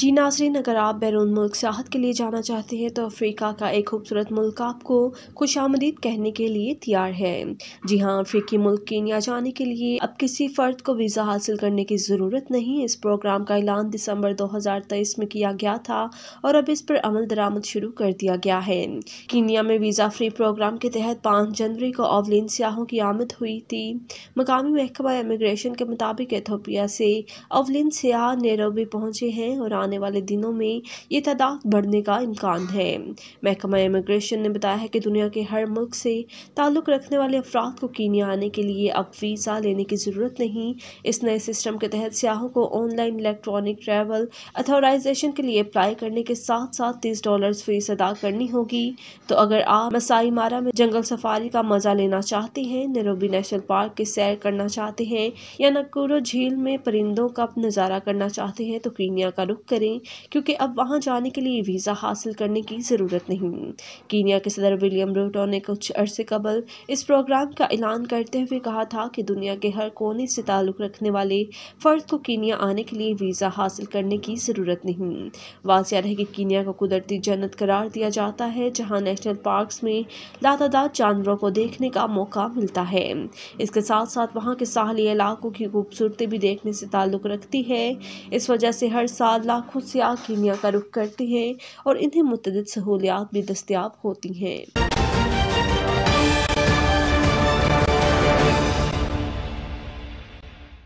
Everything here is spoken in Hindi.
जी नाजरीन अगर आप बैरून मुल्क सियाहत के लिए जाना चाहते हैं तो अफ्रीका का एक खूबसूरत मुल्क आपको खुश आमदीद कहने के लिए तैयार है जी हाँ अफ्रीकी मुल्क कीनिया जाने के लिए अब किसी फ़र्द को वीज़ा हासिल करने की ज़रूरत नहीं इस प्रोग्राम का ऐलान दिसंबर 2023 में किया गया था और अब इस पर अमल दरामद शुरू कर दिया गया है कीनिया में वीज़ा फ्री प्रोग्राम के तहत पाँच जनवरी को अवलिन सियाहों की आमद हुई थी मकामी महकमा इमिग्रेशन के मुताबिक एथोपिया से अवलिन सियाह नेरोबी पहुँचे हैं और आने वाले दिनों में ये तादाद बढ़ने का इम्कान है महकमा इमिग्रेशन ने बताया है कि दुनिया के हर मुल्क से ताल्लुक़ रखने वाले अफराद को कीनिया आने के लिए अब वीज़ा लेने की ज़रूरत नहीं इस नए सिस्टम के तहत सियाहों को ऑनलाइन इलेक्ट्रॉनिक ट्रैवल अथॉराइजेशन के लिए अप्लाई करने के साथ साथ तीस डॉलर फीस अदा करनी होगी तो अगर आप मसाई मारा में जंगल सफारी का मज़ा लेना चाहते हैं नरोबी नेशनल पार्क की सैर करना चाहते हैं या नकुरो झील में परिंदों का नज़ारा करना चाहते हैं तो कीनिया का रुख करें करें क्योंकि अब वहाँ जाने के लिए वीज़ा हासिल करने की ज़रूरत नहीं कीनिया के सदर विलियम रोटो ने कुछ अरसे कबल इस प्रोग्राम का ऐलान करते हुए कहा था कि दुनिया के हर कोने से ताल्लुक़ रखने वाले फ़र्द को कीनिया आने के लिए वीज़ा हासिल करने की ज़रूरत नहीं वाजिया रहे कि कीनिया को कुदरती जन्नत करार दिया जाता है जहाँ नेशनल पार्कस में लाता जानवरों को देखने का मौका मिलता है इसके साथ साथ वहाँ के साहली इलाकों की खूबसूरती भी देखने से ताल्लुक़ रखती है इस वजह से हर साल लाखों खुशियाँ कीमिया का रुख करती हैं और इन्हें मुतद सहूलियात भी दस्तियाब होती हैं